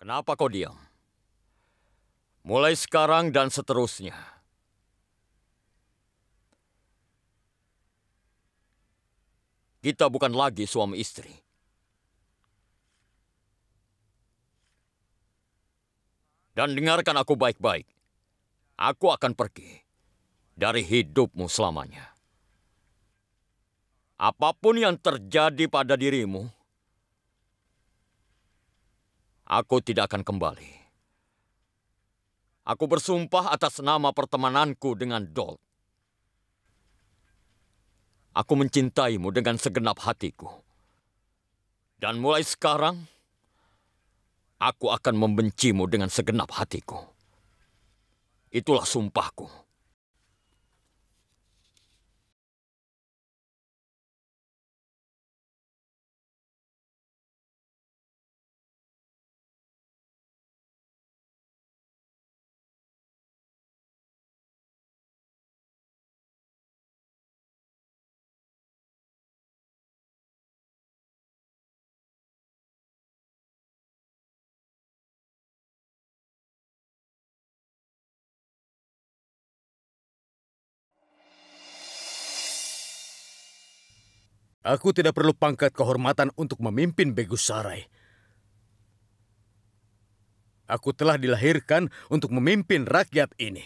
Kenapa kau diam? Mulai sekarang dan seterusnya. Kita bukan lagi suami istri. Dan dengarkan aku baik-baik. Aku akan pergi dari hidupmu selamanya. Apapun yang terjadi pada dirimu, Aku tidak akan kembali. Aku bersumpah atas nama pertemananku dengan Dol. Aku mencintaimu dengan segenap hatiku. Dan mulai sekarang, aku akan membencimu dengan segenap hatiku. Itulah sumpahku. Aku tidak perlu pangkat kehormatan untuk memimpin Begusarai. Aku telah dilahirkan untuk memimpin rakyat ini.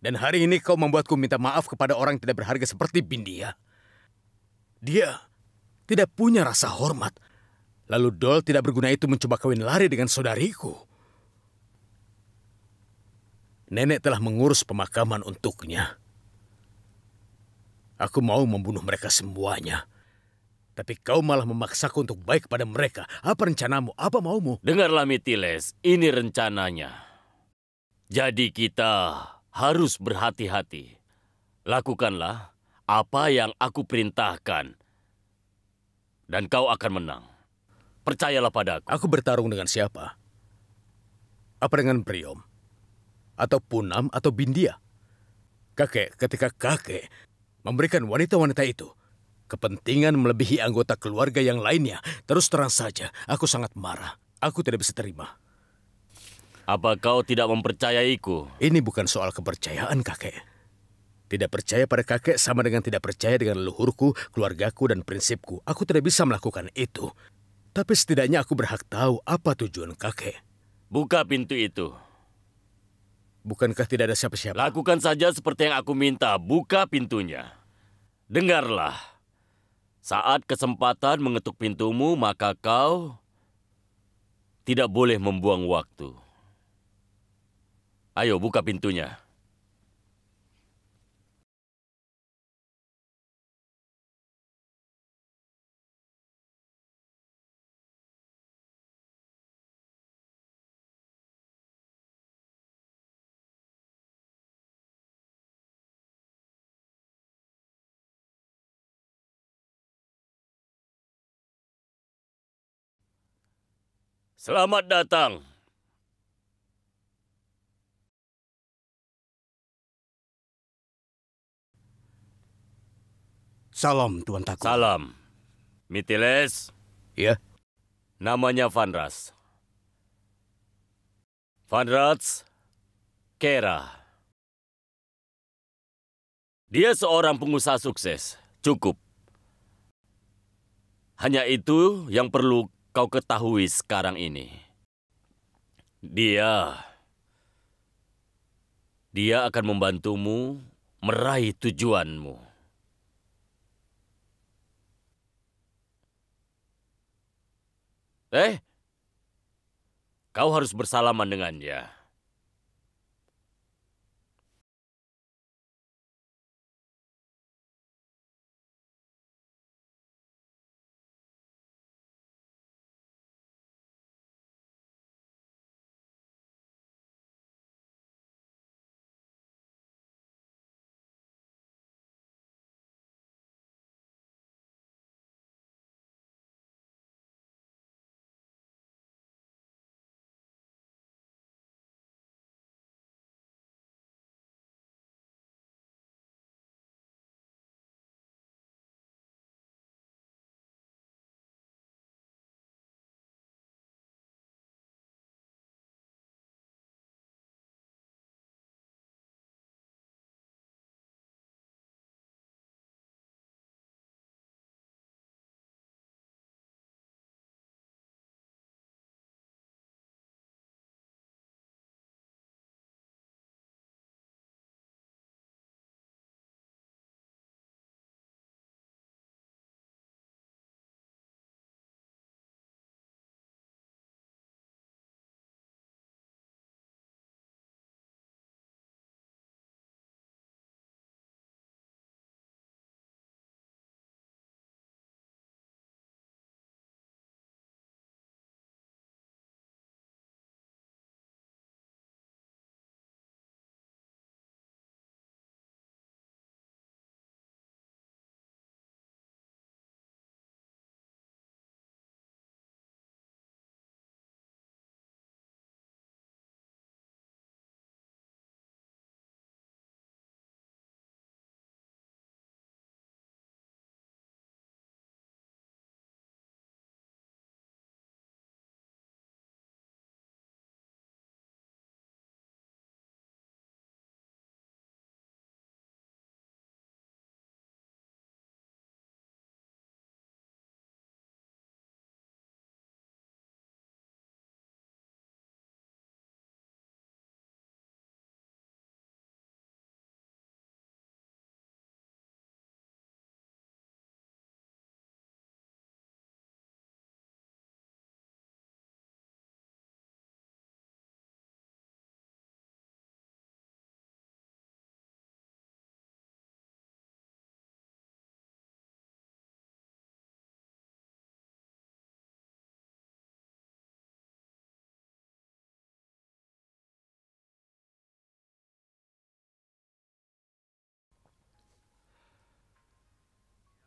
Dan hari ini kau membuatku minta maaf kepada orang tidak berharga seperti Bindia. Dia tidak punya rasa hormat. Lalu Dol tidak berguna itu mencoba kawin lari dengan saudariku. Nenek telah mengurus pemakaman untuknya. Aku mau membunuh mereka semuanya. Tapi kau malah memaksaku untuk baik kepada mereka. Apa rencanamu? Apa maumu? Dengarlah Mitiles, ini rencananya. Jadi kita harus berhati-hati. Lakukanlah apa yang aku perintahkan. Dan kau akan menang. Percayalah padaku. Aku bertarung dengan siapa? Apa dengan Priom? Atau Punam atau Bindia? Kakek, ketika kakek memberikan wanita-wanita itu kepentingan melebihi anggota keluarga yang lainnya. Terus terang saja, aku sangat marah. Aku tidak bisa terima. Apa kau tidak mempercayaiku? Ini bukan soal kepercayaan, kakek. Tidak percaya pada kakek sama dengan tidak percaya dengan leluhurku, keluargaku, dan prinsipku. Aku tidak bisa melakukan itu. Tapi setidaknya aku berhak tahu apa tujuan kakek. Buka pintu itu. Bukankah tidak ada siapa-siapa? Lakukan saja seperti yang aku minta. Buka pintunya. Dengarlah. Saat kesempatan mengetuk pintumu, maka kau tidak boleh membuang waktu. Ayo, buka pintunya. Selamat datang. Salam, Tuan Taku. Salam. Mitiles. Ya? Namanya Vanras. Vanras Kera. Dia seorang pengusaha sukses. Cukup. Hanya itu yang perlu kau ketahui sekarang ini. Dia dia akan membantumu meraih tujuanmu. Eh, kau harus bersalaman dengannya.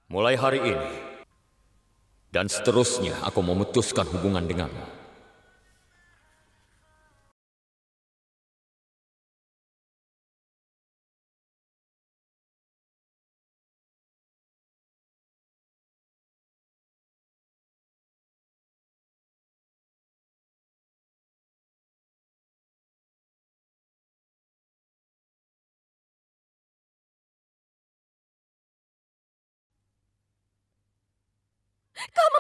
Mulai hari ini dan seterusnya aku memutuskan hubungan denganmu. Come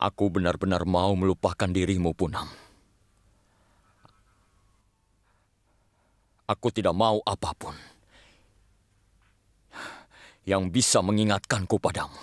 Aku benar-benar mau melupakan dirimu, Punam. Aku tidak mau apapun yang bisa mengingatkanku padamu.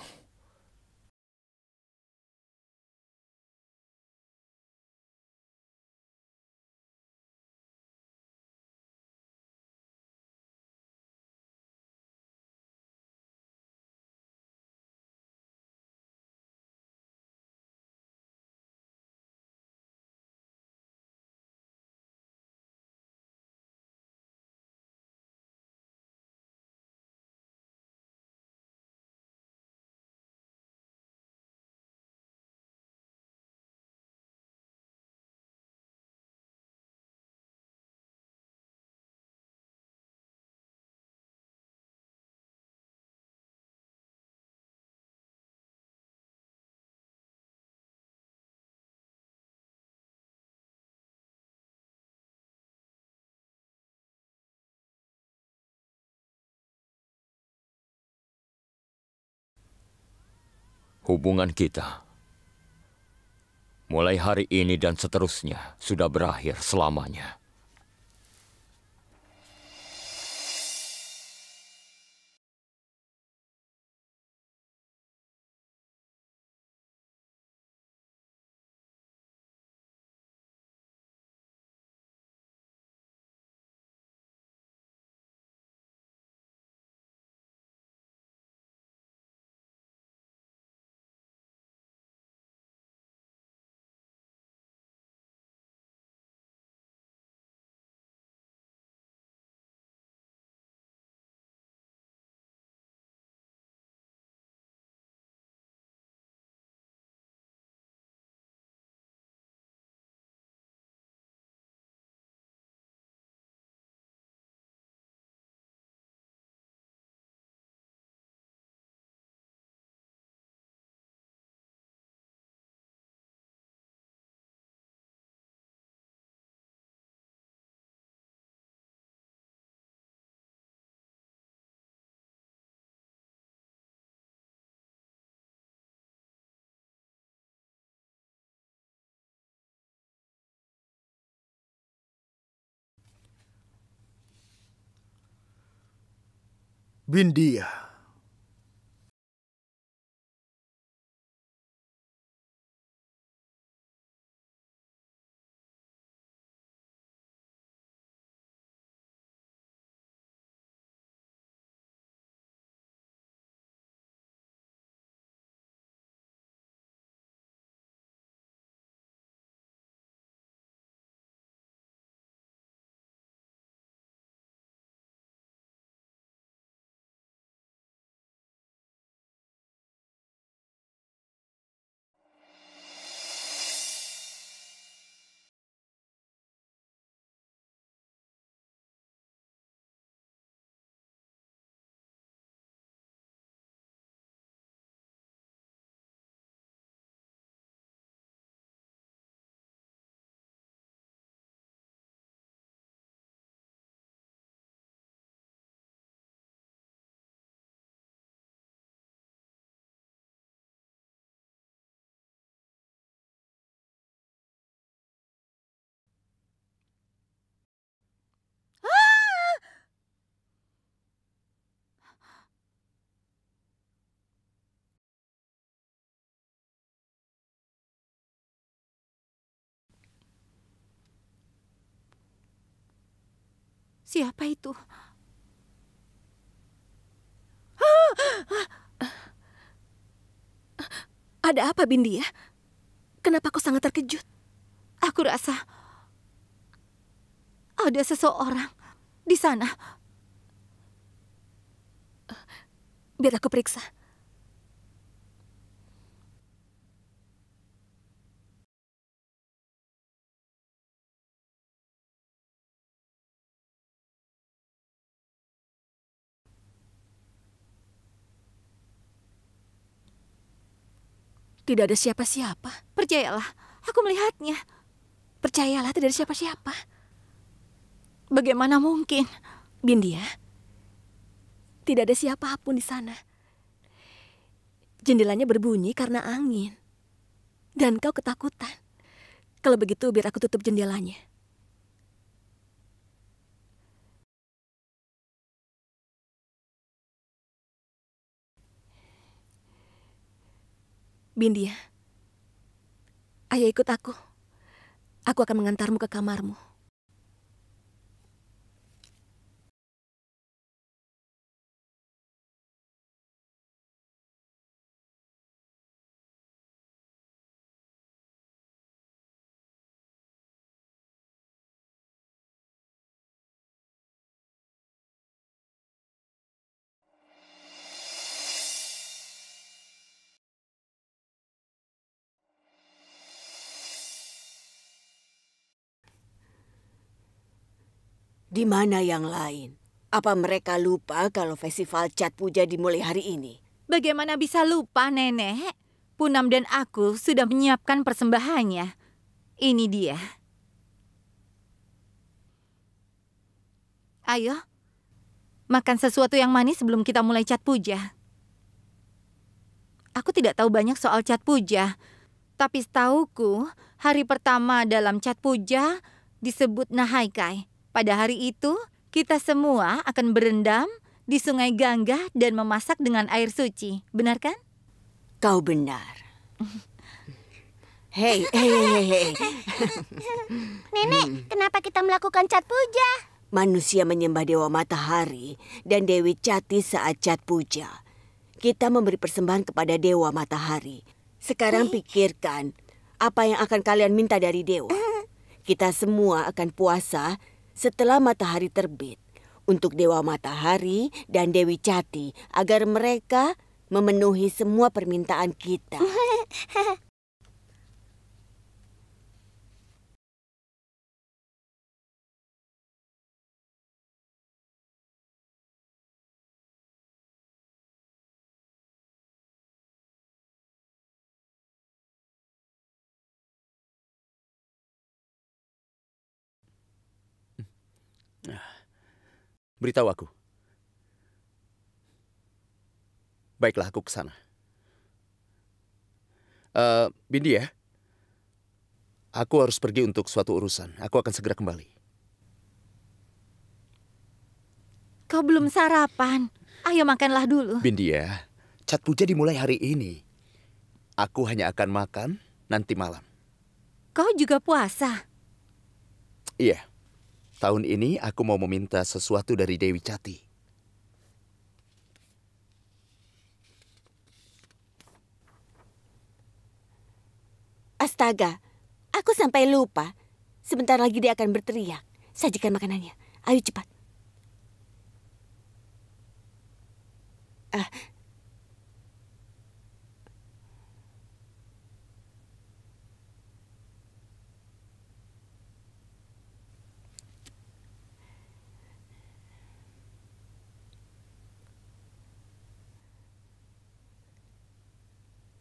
Hubungan kita mulai hari ini dan seterusnya sudah berakhir selamanya. Bindia Siapa itu? Ada apa, Bindia? Ya? Kenapa kau sangat terkejut? Aku rasa ada seseorang di sana. Biar aku periksa. Tidak ada siapa-siapa. Percayalah, aku melihatnya. Percayalah, tidak ada siapa-siapa. Bagaimana mungkin? Bindia, tidak ada siapapun di sana. Jendelanya berbunyi karena angin. Dan kau ketakutan. Kalau begitu biar aku tutup jendelanya. Bindia, ayah ikut aku. Aku akan mengantarmu ke kamarmu. Di mana yang lain? Apa mereka lupa kalau festival cat puja dimulai hari ini? Bagaimana bisa lupa, Nenek? Punam dan aku sudah menyiapkan persembahannya. Ini dia. Ayo, makan sesuatu yang manis sebelum kita mulai cat puja. Aku tidak tahu banyak soal cat puja, tapi setauku hari pertama dalam cat puja disebut Nahaikai. Pada hari itu, kita semua akan berendam di sungai Gangga dan memasak dengan air suci. Benar kan? Kau benar. Hei, hei, hei, hei. Nenek, hmm. kenapa kita melakukan cat puja? Manusia menyembah Dewa Matahari dan Dewi Cati saat cat puja. Kita memberi persembahan kepada Dewa Matahari. Sekarang pikirkan apa yang akan kalian minta dari Dewa. Eh. Kita semua akan puasa setelah matahari terbit untuk Dewa Matahari dan Dewi Cati agar mereka memenuhi semua permintaan kita. Beritahu aku. Baiklah, aku ke sana. Uh, Bindi ya, aku harus pergi untuk suatu urusan. Aku akan segera kembali. Kau belum sarapan. Ayo makanlah dulu. Bindi ya, cat puja dimulai hari ini. Aku hanya akan makan nanti malam. Kau juga puasa? Iya. Tahun ini aku mau meminta sesuatu dari Dewi Cati. Astaga, aku sampai lupa. Sebentar lagi dia akan berteriak. Sajikan makanannya. Ayo cepat. Ah,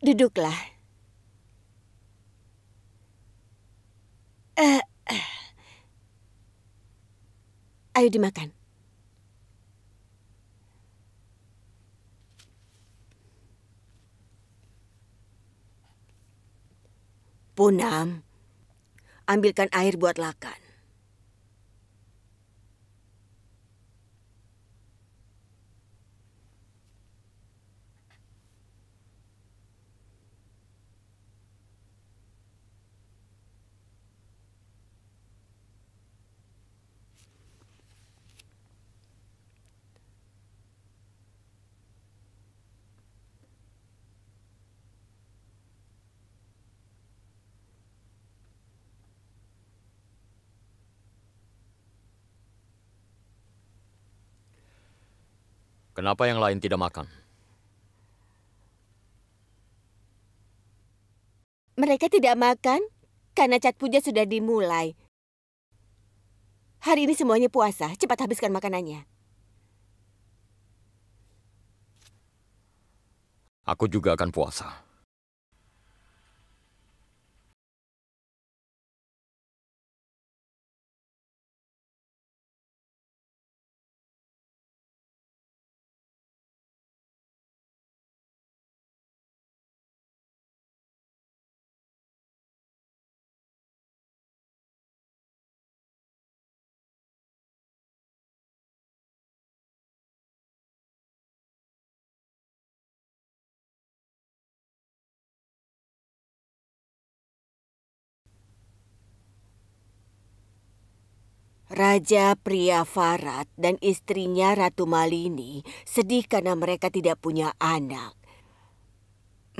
Duduklah. Uh, uh. Ayo dimakan. Punam, ambilkan air buat Lakan. Kenapa yang lain tidak makan? Mereka tidak makan karena cat puja sudah dimulai. Hari ini semuanya puasa, cepat habiskan makanannya. Aku juga akan puasa. Raja Pria Farad dan istrinya Ratu Malini sedih karena mereka tidak punya anak.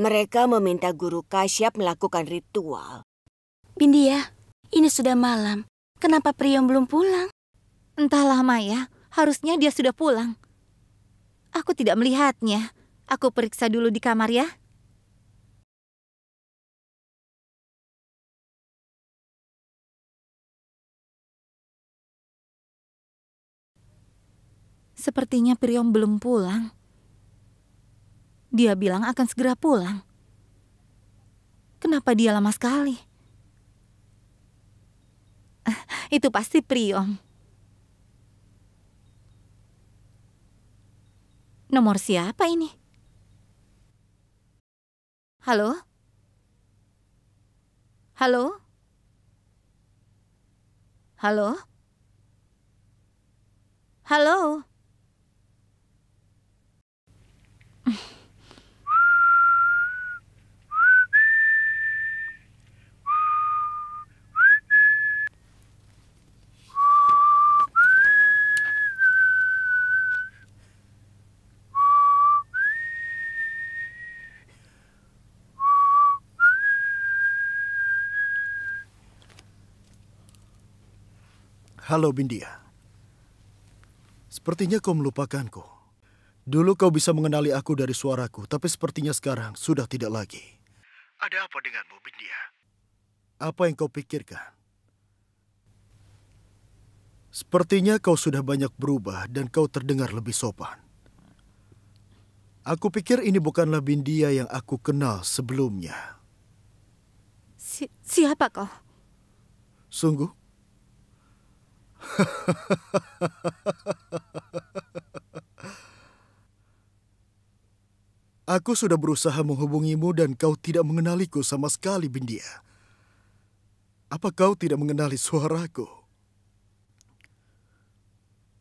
Mereka meminta guru Kasyap melakukan ritual. Bindia, ya, ini sudah malam. Kenapa pria belum pulang? Entahlah Maya, harusnya dia sudah pulang. Aku tidak melihatnya. Aku periksa dulu di kamar ya. Sepertinya Priom belum pulang. Dia bilang akan segera pulang. Kenapa dia lama sekali? Ah, itu pasti Priom. Nomor siapa ini? Halo? Halo? Halo? Halo? Halo, Bindia. Sepertinya kau melupakanku. Dulu kau bisa mengenali aku dari suaraku, tapi sepertinya sekarang sudah tidak lagi. Ada apa denganmu, Bindia? Apa yang kau pikirkan? Sepertinya kau sudah banyak berubah dan kau terdengar lebih sopan. Aku pikir ini bukanlah Bindia yang aku kenal sebelumnya. Si siapa kau? Sungguh, Aku sudah berusaha menghubungimu dan kau tidak mengenaliku sama sekali, Bindia. Apa kau tidak mengenali suaraku?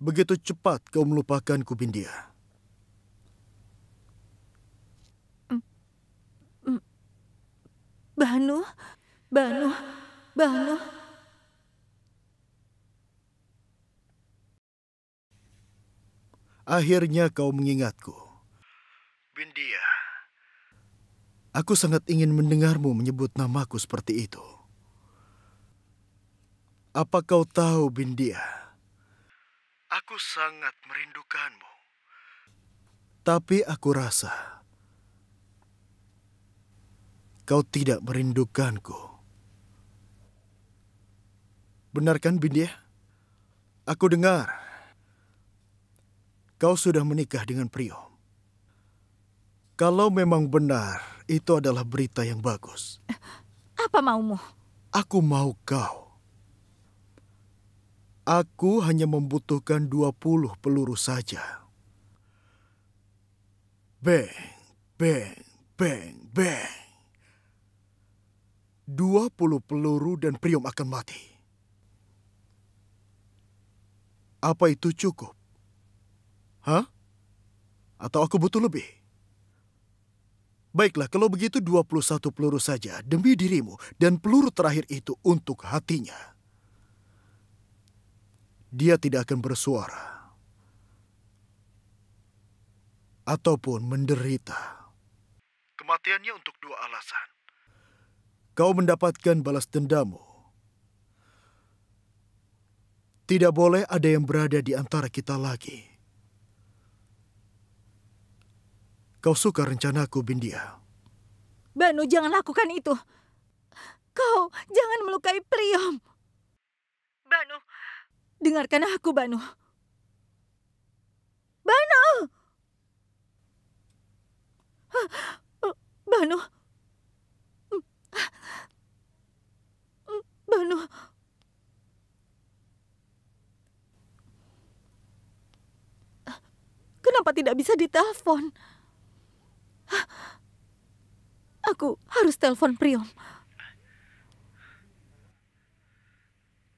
Begitu cepat kau melupakanku, Bindia. Banu, Banu, Banu. akhirnya kau mengingatku. Bindia. Aku sangat ingin mendengarmu menyebut namaku seperti itu. Apa kau tahu, Bindia? Aku sangat merindukanmu. Tapi aku rasa kau tidak merindukanku. Benarkan, Bindia? Aku dengar kau sudah menikah dengan Priom. Kalau memang benar, itu adalah berita yang bagus. Apa maumu? Aku mau kau. Aku hanya membutuhkan 20 peluru saja. Bang, bang, bang, bang. 20 peluru dan Priom akan mati. Apa itu cukup? Hah? Atau aku butuh lebih? Baiklah, kalau begitu 21 peluru saja demi dirimu dan peluru terakhir itu untuk hatinya. Dia tidak akan bersuara. Ataupun menderita. Kematiannya untuk dua alasan. Kau mendapatkan balas dendammu. Tidak boleh ada yang berada di antara kita lagi. Kau suka rencanaku, Bindia. Banu, jangan lakukan itu. Kau jangan melukai Priom. Banu, dengarkan aku, Banu. Banu! Banu! Banu! Kenapa tidak bisa ditelepon? Aku harus telepon Priom.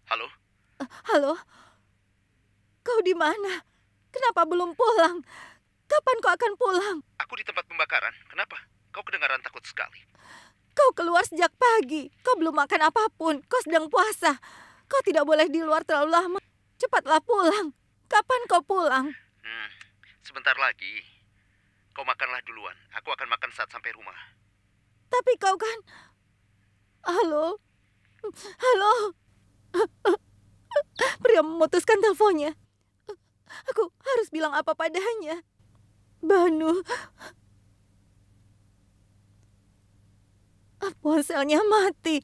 Halo? Halo? Kau di mana? Kenapa belum pulang? Kapan kau akan pulang? Aku di tempat pembakaran. Kenapa? Kau kedengaran takut sekali. Kau keluar sejak pagi. Kau belum makan apapun. Kau sedang puasa. Kau tidak boleh di luar terlalu lama. Cepatlah pulang. Kapan kau pulang? Hmm, sebentar lagi. Kau makanlah duluan. Aku akan makan saat sampai rumah. Tapi kau kan... Halo? Halo? Pria memutuskan teleponnya. Aku harus bilang apa padanya. Banu. Ponselnya mati.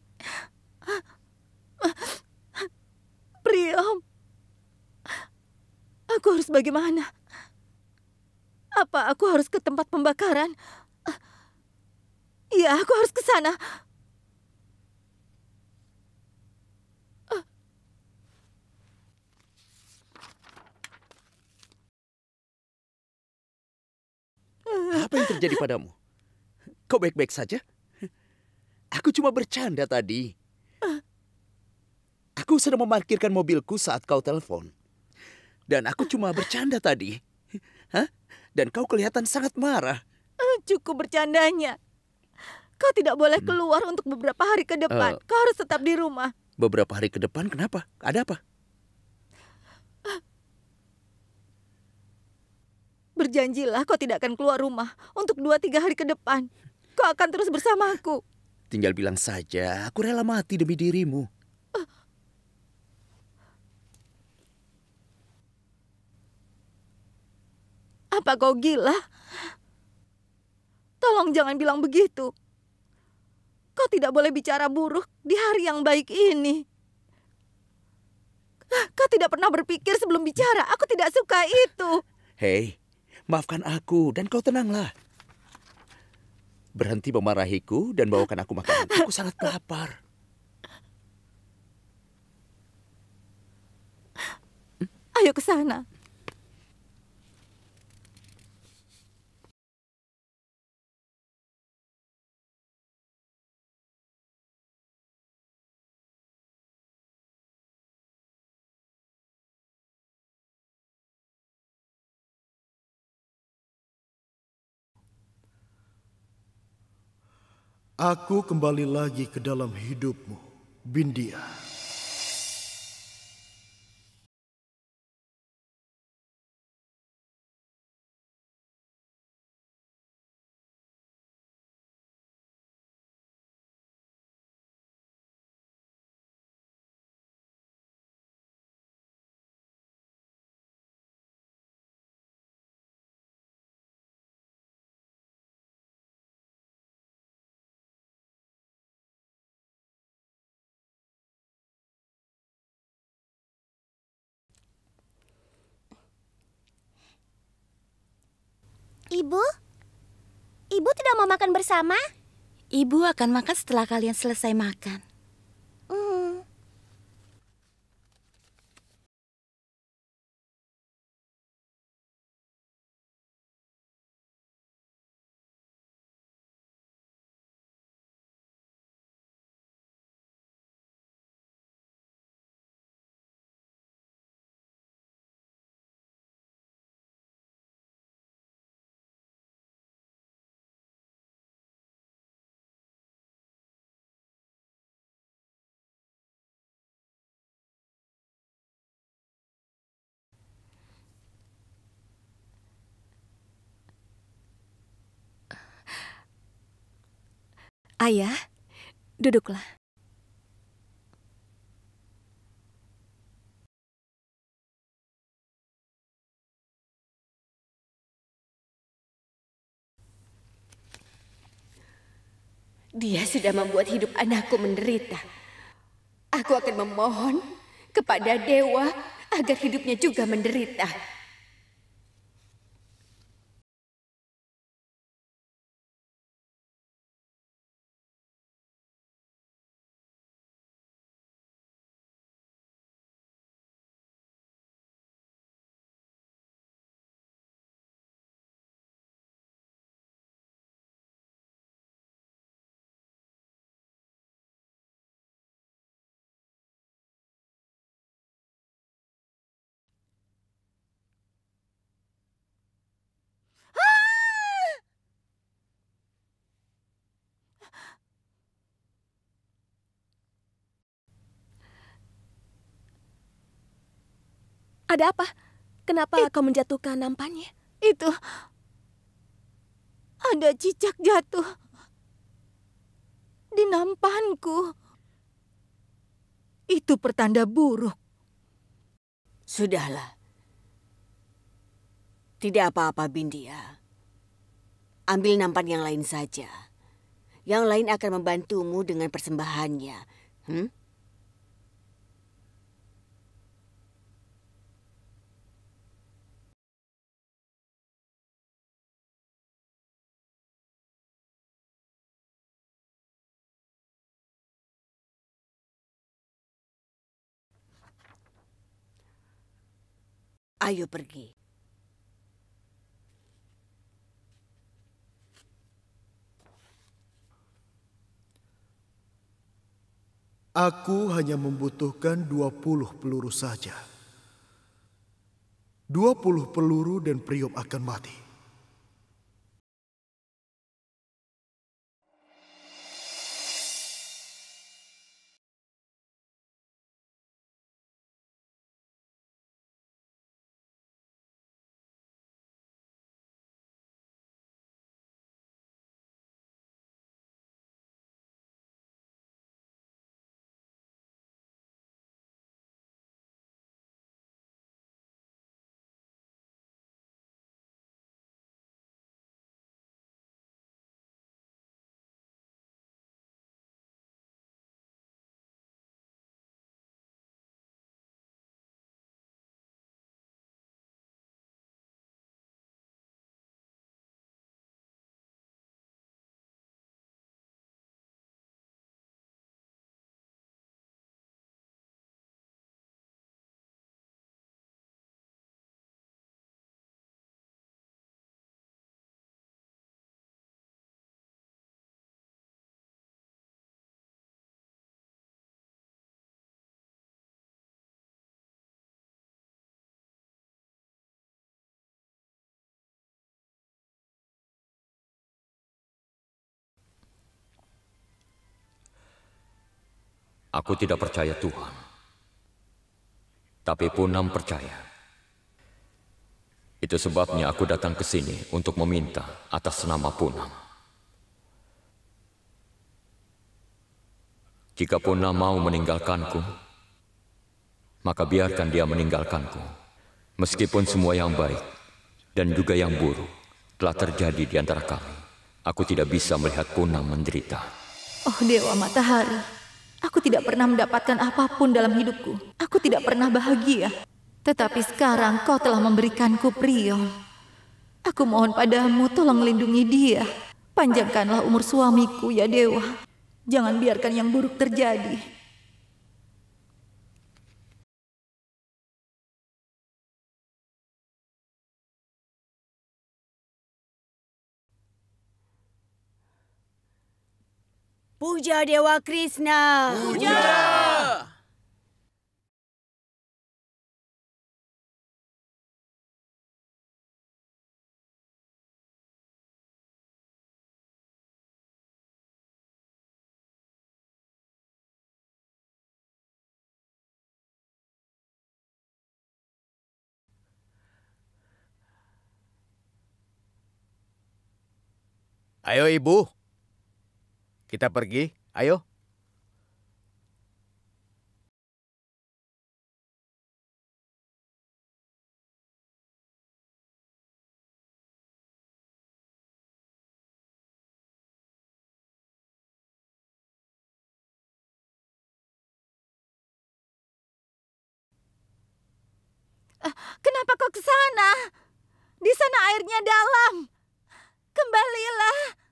pria Aku harus bagaimana? Apa aku harus ke tempat pembakaran? Iya, aku harus ke sana. Apa yang terjadi padamu? Kau baik-baik saja? Aku cuma bercanda tadi. Aku sedang memarkirkan mobilku saat kau telepon. Dan aku cuma bercanda tadi. Hah? Dan kau kelihatan sangat marah. Eh, cukup bercandanya. Kau tidak boleh hmm. keluar hmm. untuk beberapa hari ke depan. Uh, Kau harus tetap di rumah. Beberapa hari ke depan kenapa? Ada apa? Berjanjilah kau tidak akan keluar rumah untuk dua tiga hari ke depan. Kau akan terus bersama aku. Tinggal bilang saja, aku rela mati demi dirimu. Eh. Apa kau gila? Tolong jangan bilang begitu. Kau tidak boleh bicara buruk di hari yang baik ini. Kau tidak pernah berpikir sebelum bicara. Aku tidak suka itu. Hei, maafkan aku dan kau tenanglah. Berhenti memarahiku dan bawakan aku makanan. Aku sangat lapar. Ayo ke sana. Aku kembali lagi ke dalam hidupmu, Bindia. Ibu? Ibu tidak mau makan bersama? Ibu akan makan setelah kalian selesai makan. Ayah, duduklah. Dia sudah membuat hidup anakku menderita. Aku akan memohon kepada dewa agar hidupnya juga menderita. Ada apa? Kenapa It... kau menjatuhkan nampannya? Itu... Ada cicak jatuh. Di nampanku. Itu pertanda buruk. Sudahlah. Tidak apa-apa, Bindia. Ambil nampan yang lain saja. Yang lain akan membantumu dengan persembahannya. Hmm? Ayo pergi. Aku hanya membutuhkan dua puluh peluru saja. Dua puluh peluru dan Priok akan mati. Aku tidak percaya Tuhan. Tapi Punam percaya. Itu sebabnya aku datang ke sini untuk meminta atas nama Punam. Jika Punam mau meninggalkanku, maka biarkan dia meninggalkanku. Meskipun semua yang baik dan juga yang buruk telah terjadi di antara kami, aku tidak bisa melihat Punam menderita. Oh Dewa Matahari, Aku tidak pernah mendapatkan apapun dalam hidupku. Aku tidak pernah bahagia. Tetapi sekarang kau telah memberikanku Priol. Aku mohon padamu tolong lindungi dia. Panjangkanlah umur suamiku ya Dewa. Jangan biarkan yang buruk terjadi. Puja Dewa Krishna. Puja. Ayo ibu, kita pergi, ayo. Eh, kenapa kau ke sana? Di sana airnya dalam. Kembalilah.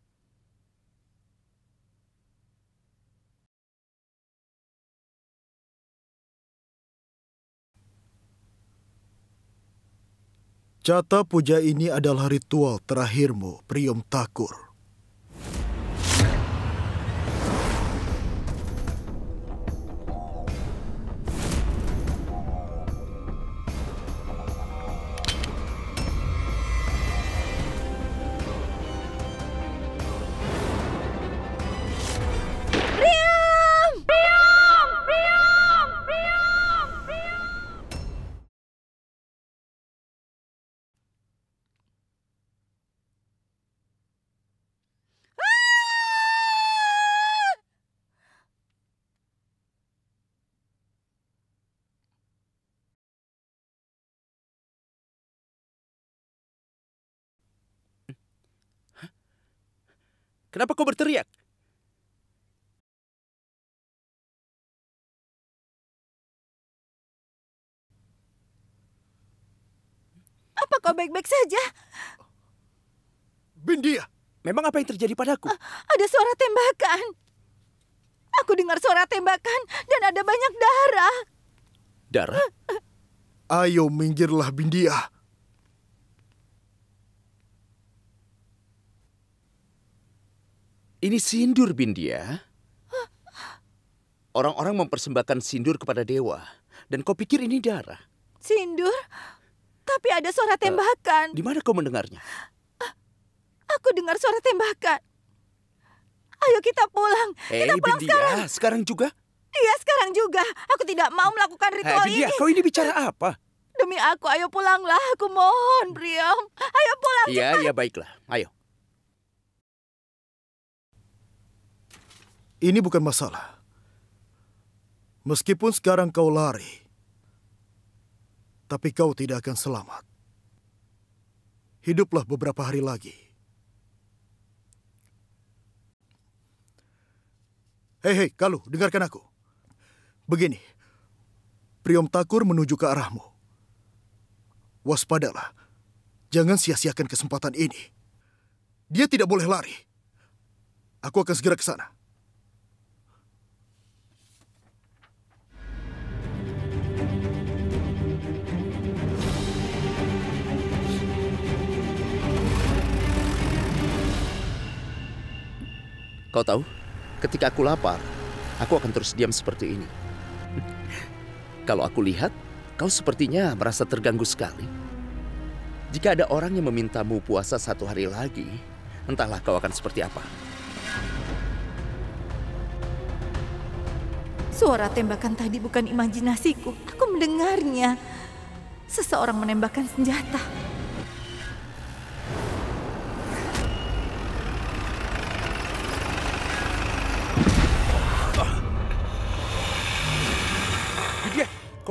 Cata puja ini adalah ritual terakhirmu, Priyom Takur. Kenapa kau berteriak? Apa kau baik-baik saja? Bindia, memang apa yang terjadi padaku? Ah, ada suara tembakan. Aku dengar suara tembakan dan ada banyak darah. Darah? Ah, ah. Ayo minggirlah Bindia. Ini sindur, Bindia. Orang-orang mempersembahkan sindur kepada dewa. Dan kau pikir ini darah? Sindur? Tapi ada suara eh, tembakan. Uh, di mana kau mendengarnya? aku dengar suara tembakan. Ayo kita pulang. Hey, eh, kita pulang Bindia, sekarang. sekarang juga? Iya, sekarang juga. Aku tidak mau melakukan ritual hey, Bindia, ini. kau ini bicara apa? Demi aku, ayo pulanglah. Aku mohon, Priam. Ayo pulang. Iya, iya, baiklah. Ayo. Ini bukan masalah. Meskipun sekarang kau lari, tapi kau tidak akan selamat. Hiduplah beberapa hari lagi. Hei, hei, Kalu, dengarkan aku. Begini, Priom Takur menuju ke arahmu. Waspadalah, jangan sia-siakan kesempatan ini. Dia tidak boleh lari. Aku akan segera ke sana. Kau tahu, ketika aku lapar, aku akan terus diam seperti ini. Kalau aku lihat, kau sepertinya merasa terganggu sekali. Jika ada orang yang memintamu puasa satu hari lagi, entahlah kau akan seperti apa. Suara tembakan tadi bukan imajinasiku. Aku mendengarnya. Seseorang menembakkan senjata.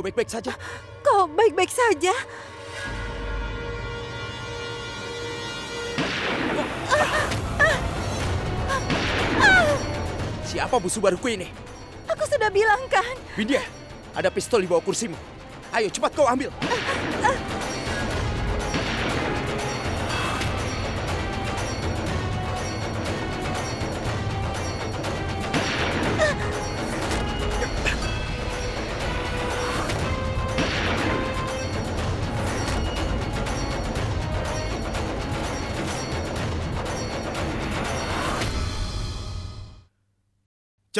Kau baik-baik saja? Kau baik-baik saja? Siapa musuh baruku ini? Aku sudah bilang kan. Widya, ada pistol di bawah kursimu. Ayo cepat kau ambil. Ah, ah.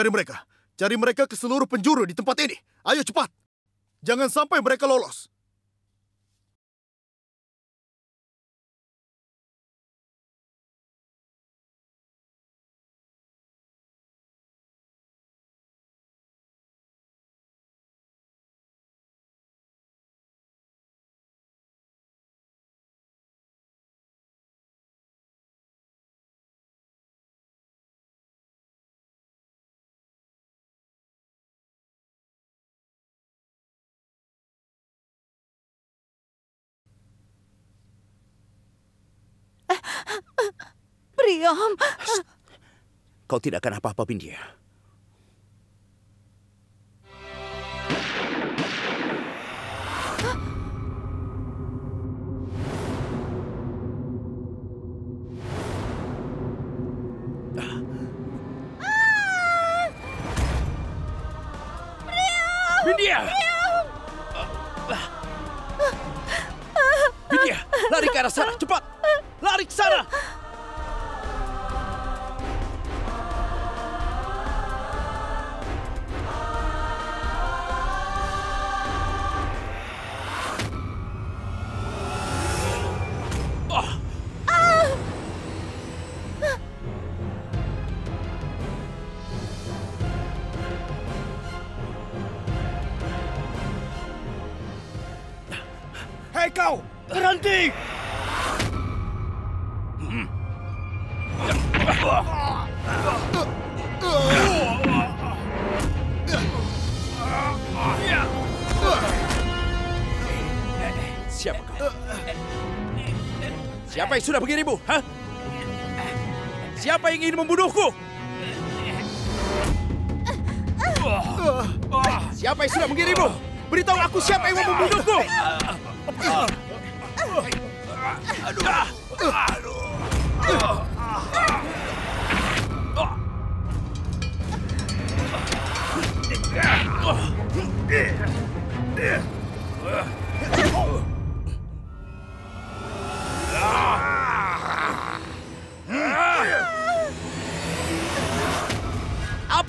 Cari mereka. Cari mereka ke seluruh penjuru di tempat ini. Ayo cepat. Jangan sampai mereka lolos. diam. Ya Kau tidak akan apa apa dia. Bindia! Bindia, lari ke arah sana, cepat! Lari ke sana! sudah begini, Bu? Hah? Siapa yang ingin membunuhku?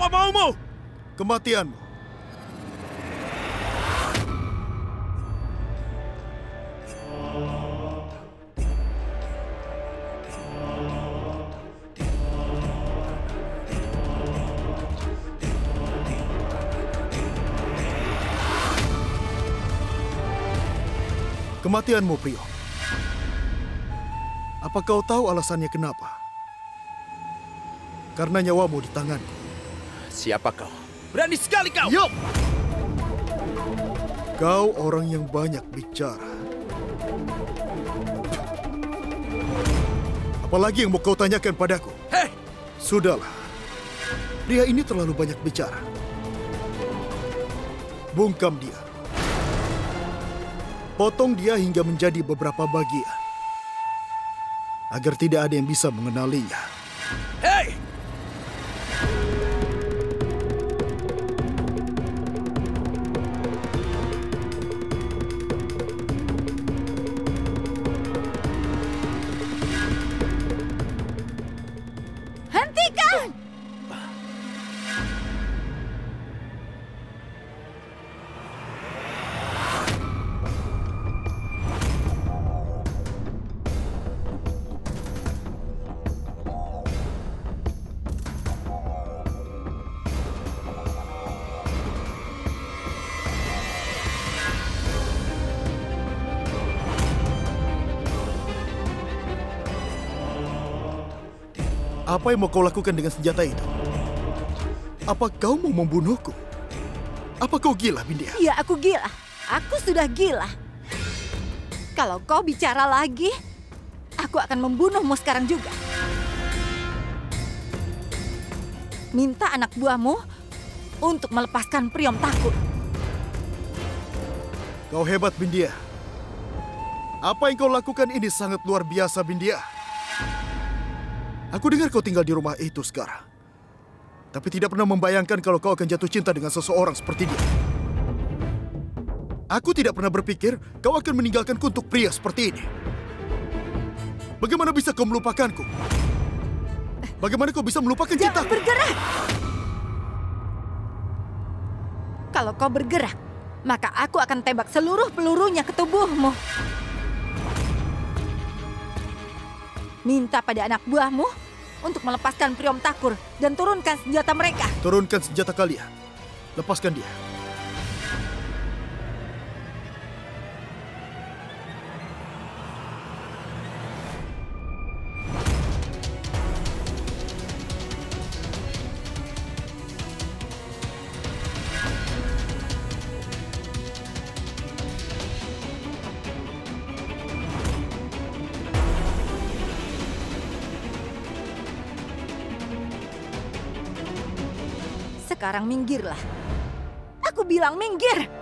Apa maumu? Kematianmu. Kematianmu, Priok. Apa kau tahu alasannya kenapa? Karena nyawamu di tanganku. Siapa kau? Berani sekali kau! Yuk! Kau orang yang banyak bicara. Apalagi yang mau kau tanyakan padaku? Hei! Sudahlah. Dia ini terlalu banyak bicara. Bungkam dia. Potong dia hingga menjadi beberapa bagian. Agar tidak ada yang bisa mengenalinya. Hei! Apa yang mau kau lakukan dengan senjata itu? Apa kau mau membunuhku? Apa kau gila, Bindia? Iya, aku gila. Aku sudah gila. Kalau kau bicara lagi, aku akan membunuhmu sekarang juga. Minta anak buahmu untuk melepaskan Priom takut. Kau hebat, Bindia. Apa yang kau lakukan ini sangat luar biasa, Bindia. Aku dengar kau tinggal di rumah itu sekarang. Tapi tidak pernah membayangkan kalau kau akan jatuh cinta dengan seseorang seperti dia. Aku tidak pernah berpikir kau akan meninggalkanku untuk pria seperti ini. Bagaimana bisa kau melupakanku? Bagaimana kau bisa melupakan cinta? Jangan bergerak! Kalau kau bergerak, maka aku akan tembak seluruh pelurunya ke tubuhmu. Minta pada anak buahmu untuk melepaskan Priom Takur dan turunkan senjata mereka. Turunkan senjata kalian. Lepaskan dia. Sekarang minggirlah. Aku bilang minggir!